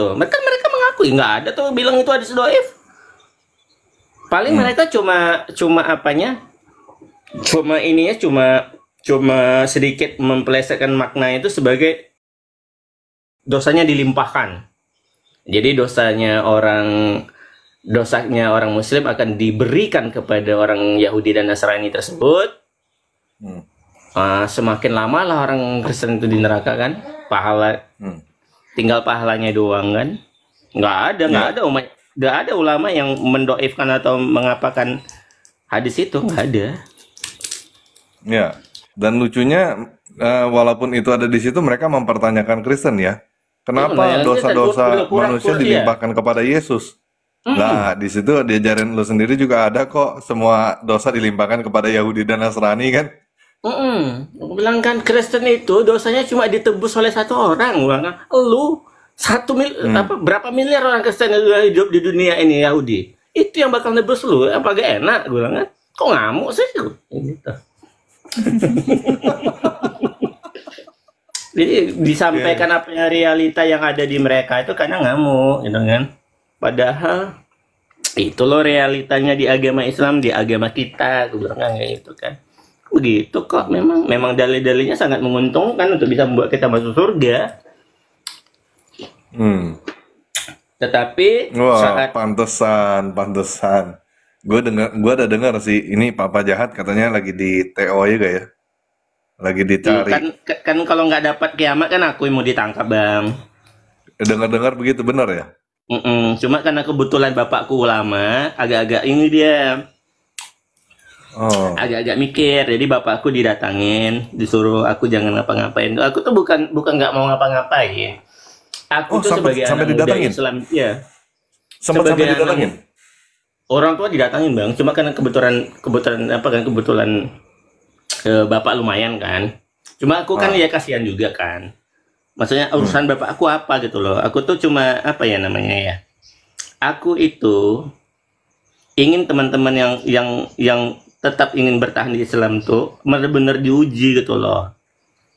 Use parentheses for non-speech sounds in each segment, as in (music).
itu mereka mereka mengakui nggak ada tuh bilang itu hadis doif paling hmm. mereka cuma cuma apanya cuma ininya cuma cuma sedikit mempelesetkan makna itu sebagai dosanya dilimpahkan jadi dosanya orang dosanya orang muslim akan diberikan kepada orang Yahudi dan Nasrani tersebut hmm. uh, semakin lama lah orang Kristen itu di neraka kan pahala hmm tinggal pahalanya doang kan nggak ada nggak iya. ada umat nggak ada ulama yang mendoifkan atau mengapakan hadis itu nggak ada ya dan lucunya uh, walaupun itu ada di situ mereka mempertanyakan Kristen ya kenapa iya, dosa-dosa ya, manusia iya. dilimpahkan ya. kepada Yesus Hmm. Nah, di situ diajarin lu sendiri juga ada kok semua dosa dilimpahkan kepada Yahudi dan Nasrani kan. Mm -mm. Aku bilang kan Kristen itu dosanya cuma ditebus oleh satu orang, bang. Lu satu mil, hmm. apa berapa miliar orang Kristen yang hidup di dunia ini Yahudi? Itu yang bakal nebus lu. Apa gak enak? Gue bilang kan, kok ngamuk sih lu? Gitu. Jadi disampaikan yeah. apa yang realita yang ada di mereka itu karena ngamuk, gitu kan? Padahal itu loh realitanya di agama Islam, di agama kita, gue bilang kan kayak gitu kan begitu kok memang memang dalil-dalilnya sangat menguntungkan untuk bisa membuat kita masuk surga. Hmm. Tetapi Wah, saat pantesan, pantesan. Gue dengar, gue ada dengar sih ini Papa jahat katanya lagi di TO juga ya, ya. Lagi dicari. Iya, kan, kan kalau nggak dapat kiamat kan aku yang mau ditangkap bang. Dengar-dengar begitu benar ya? Mm -mm. Cuma karena kebetulan bapakku ulama, agak-agak ini dia Oh. Agak-agak mikir. Jadi bapak aku didatangin, disuruh aku jangan ngapa-ngapain. Aku tuh bukan bukan nggak mau ngapa-ngapain. Aku oh, tuh sampai, sebagai sampai anak iya. didatangin. muda Islam, ya. Sempat sebagai sampai didatangin. orang tua didatangin, Bang. Cuma kan kebetulan kebetulan apa kan kebetulan ke eh, bapak lumayan kan. Cuma aku kan ah. ya kasihan juga kan. Maksudnya hmm. urusan hmm. bapak aku apa gitu loh. Aku tuh cuma apa ya namanya ya. Aku itu ingin teman-teman yang yang yang tetap ingin bertahan di Islam tuh benar-benar diuji gitu loh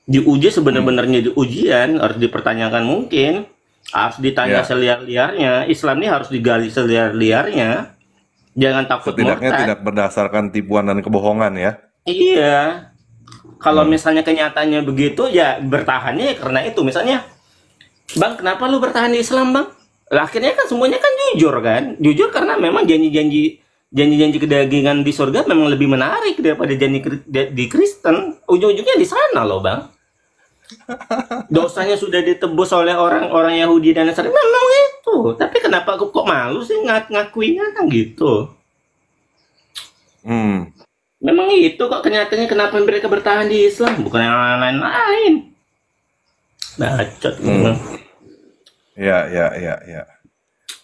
diuji sebenar-benarnya hmm. diujian harus dipertanyakan mungkin harus ditanya yeah. seliar-liarnya Islam ini harus digali seliar-liarnya jangan takut Setidaknya murtad. tidak berdasarkan tipuan dan kebohongan ya iya kalau hmm. misalnya kenyataannya begitu ya bertahannya karena itu misalnya bang kenapa lu bertahan di Islam bang akhirnya kan semuanya kan jujur kan jujur karena memang janji-janji janji-janji kedagingan di surga memang lebih menarik daripada janji di Kristen. Ujung-ujungnya di sana loh, Bang. (laughs) Dosanya sudah ditebus oleh orang-orang Yahudi dan Nasrani. Memang itu. Tapi kenapa aku kok malu sih ngak ngakuinnya kan gitu? Hmm. Memang itu kok kenyataannya kenapa mereka bertahan di Islam, bukan yang lain-lain. Bacot. Hmm. Ya, ya, ya, ya.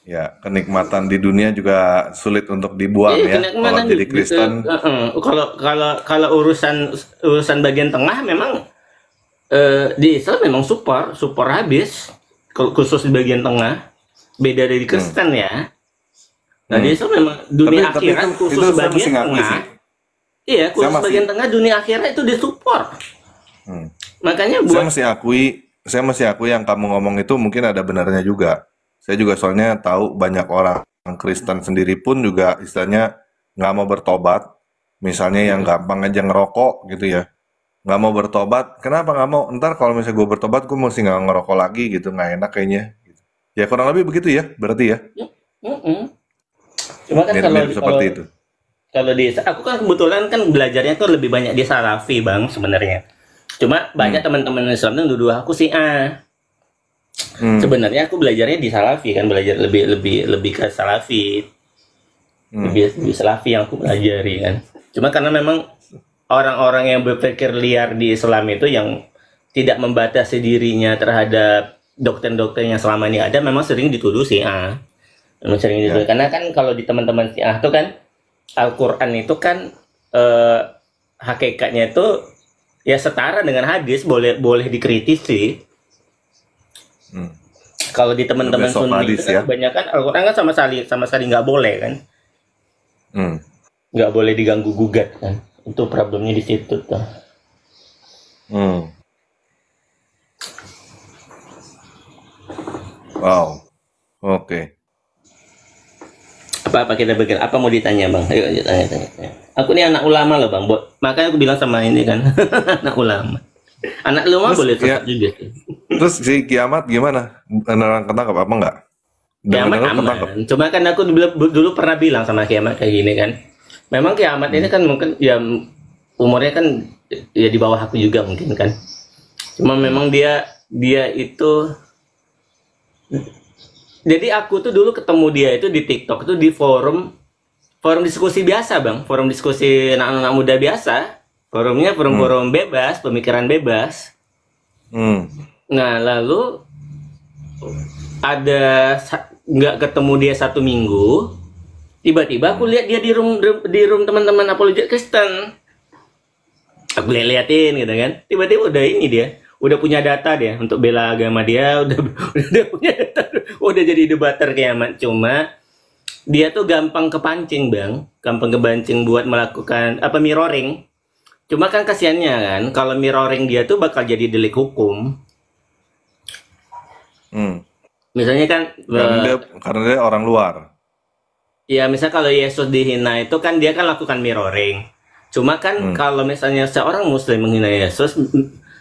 Ya, kenikmatan di dunia juga sulit untuk dibuang iya, ya. Kalau jadi gitu. Kristen, gitu. kalau kalau kalau urusan urusan bagian tengah memang eh, di Islam memang super, super habis khusus di bagian tengah. Beda dari hmm. Kristen hmm. ya. Nah, hmm. di Islam memang dunia tapi, akhirat tapi itu, khusus itu bagian tengah. Sih. Iya, khusus masih, bagian tengah dunia akhirat itu disupport. Hmm. Makanya buat saya masih akui, saya masih akui yang kamu ngomong itu mungkin ada benarnya juga saya juga soalnya tahu banyak orang Kristen sendiri pun juga istilahnya nggak mau bertobat. Misalnya yang iya. gampang aja ngerokok gitu ya. Nggak mau bertobat, kenapa nggak mau? Ntar kalau misalnya gue bertobat, gue mesti nggak ngerokok lagi gitu, nggak enak kayaknya. Gitu. Ya kurang lebih begitu ya, berarti ya. Mm Cuma kan kalau, seperti kalau, itu. Kalau di aku kan kebetulan kan belajarnya tuh lebih banyak di Salafi, Bang, sebenarnya. Cuma banyak hmm. teman-teman Islam yang dulu aku sih ah hmm. sebenarnya aku belajarnya di Salafi kan belajar lebih lebih lebih ke Salafi hmm. lebih lebih Salafi yang aku pelajari kan cuma karena memang orang-orang yang berpikir liar di Islam itu yang tidak membatasi dirinya terhadap dokter-dokternya yang selama ini ada memang sering dituduh sih ah memang sering dituduh ya. karena kan kalau di teman-teman sih ah itu kan Al-Quran itu kan eh, hakikatnya itu ya setara dengan hadis boleh boleh dikritisi Hmm. Kalau di teman-teman sunni itu kan ya? kebanyakan Al-Quran kan sama sekali sama sekali nggak boleh kan. Hmm. Nggak hmm. boleh diganggu gugat kan. Itu problemnya di situ tuh. Hmm. Wow. Oke. Okay. Apa apa kita bikin? Apa mau ditanya bang? Ayo tanya, tanya Aku ini anak ulama loh bang. makanya aku bilang sama ini kan (laughs) anak ulama. Anak ulama boleh ya, juga. Terus si Kiamat gimana? Nerang ketangkap apa enggak? kiamat aman. Cuma kan aku dulu, pernah bilang sama Kiamat kayak gini kan. Memang Kiamat ini hmm. kan mungkin ya umurnya kan ya di bawah aku juga mungkin kan. Cuma hmm. memang dia dia itu jadi aku tuh dulu ketemu dia itu di TikTok itu di forum forum diskusi biasa bang forum diskusi anak-anak muda biasa forumnya forum-forum hmm. bebas pemikiran bebas hmm. Nah, lalu ada nggak ketemu dia satu minggu. Tiba-tiba aku lihat dia di room di room teman-teman apologet Kristen. Aku lihat-liatin gitu kan. Tiba-tiba udah ini dia, udah punya data dia untuk bela agama dia, (laughs) udah udah punya data, udah jadi debater kayak kiamat. Cuma dia tuh gampang kepancing, Bang. Gampang kepancing buat melakukan apa mirroring. Cuma kan kasihannya kan, kalau mirroring dia tuh bakal jadi delik hukum Hmm. Misalnya kan karena, dia, eh, karena dia orang luar. Iya, misalnya kalau Yesus dihina itu kan dia kan lakukan mirroring. Cuma kan hmm. kalau misalnya seorang muslim menghina Yesus,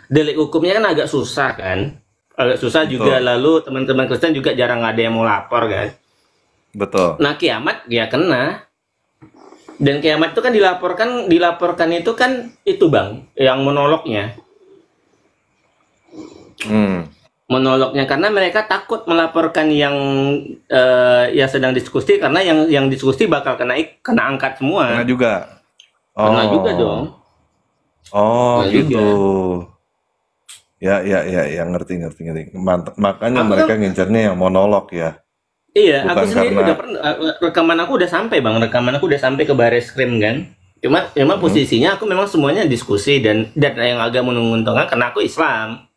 delik hukumnya kan agak susah kan? Agak susah Betul. juga lalu teman-teman Kristen juga jarang ada yang mau lapor kan? Betul. Nah, kiamat dia kena. Dan kiamat itu kan dilaporkan dilaporkan itu kan itu Bang yang menoloknya. Hmm monolognya karena mereka takut melaporkan yang uh, yang sedang diskusi karena yang yang diskusi bakal kena kena angkat semua. Kena juga. Oh. Kena juga dong. Oh, kena gitu. Juga. Ya, ya, ya, ya ngerti, ngerti, ngerti. Mantap. Makanya aku mereka kan, ngincernya yang monolog ya. Iya, Bukan aku sendiri karena... udah pernah eh, eh, rekaman aku udah sampai bang, rekaman aku udah sampai ke baris krim kan. Cuma, cuma hmm. posisinya aku memang semuanya diskusi dan dan yang agak menguntungkan karena aku Islam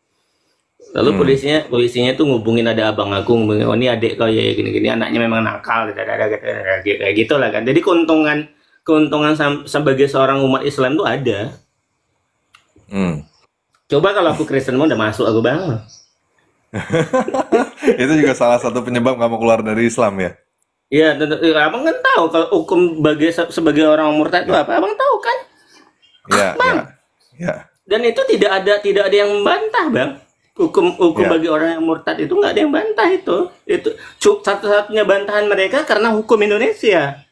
lalu hmm. polisinya polisinya tuh ngubungin ada abang aku ngubungin oh ini adik kau ya gini gini anaknya memang nakal gitu, gitu, gitu, kayak gitu lah kan jadi keuntungan keuntungan sebagai seorang umat Islam tuh ada hmm. coba kalau aku Kristen mau udah masuk aku bang (laughs) itu juga salah satu penyebab kamu keluar dari Islam ya iya tentu iya, abang kan tahu kalau hukum sebagai sebagai orang murtad itu ya. apa abang tahu kan Iya. bang ya, ya, dan itu tidak ada tidak ada yang membantah bang hukum hukum yeah. bagi orang yang murtad itu nggak ada yang bantah itu itu satu-satunya bantahan mereka karena hukum Indonesia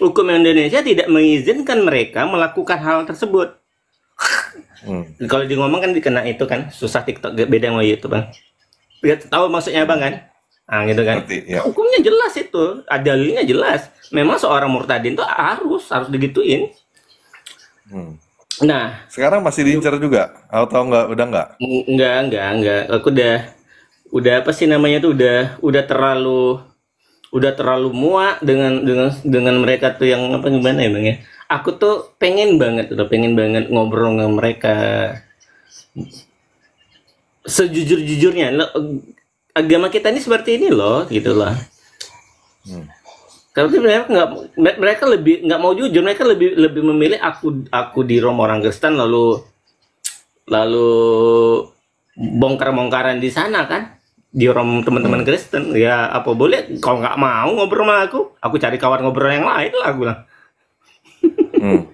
hukum Indonesia tidak mengizinkan mereka melakukan hal tersebut hmm. (laughs) kalau di ngomong kan dikena itu kan susah TikTok beda sama YouTube bang lihat ya, tahu maksudnya bang kan ah gitu kan Berarti, ya. hukumnya jelas itu dalilnya jelas memang seorang murtadin itu harus harus digituin hmm. Nah, sekarang masih diincar juga atau enggak udah enggak? Enggak, enggak, enggak. Aku udah udah apa sih namanya tuh udah udah terlalu udah terlalu muak dengan dengan dengan mereka tuh yang apa gimana ya Bang ya. Aku tuh pengen banget udah pengen banget ngobrol sama mereka. Sejujur-jujurnya agama kita ini seperti ini loh gitu loh. Hmm tapi mereka nggak mereka lebih nggak mau jujur mereka lebih lebih memilih aku aku di rom orang Kristen lalu lalu bongkar bongkaran di sana kan di rom teman-teman Kristen ya apa boleh kalau nggak mau ngobrol sama aku aku cari kawan ngobrol yang lain lah gue lah hmm.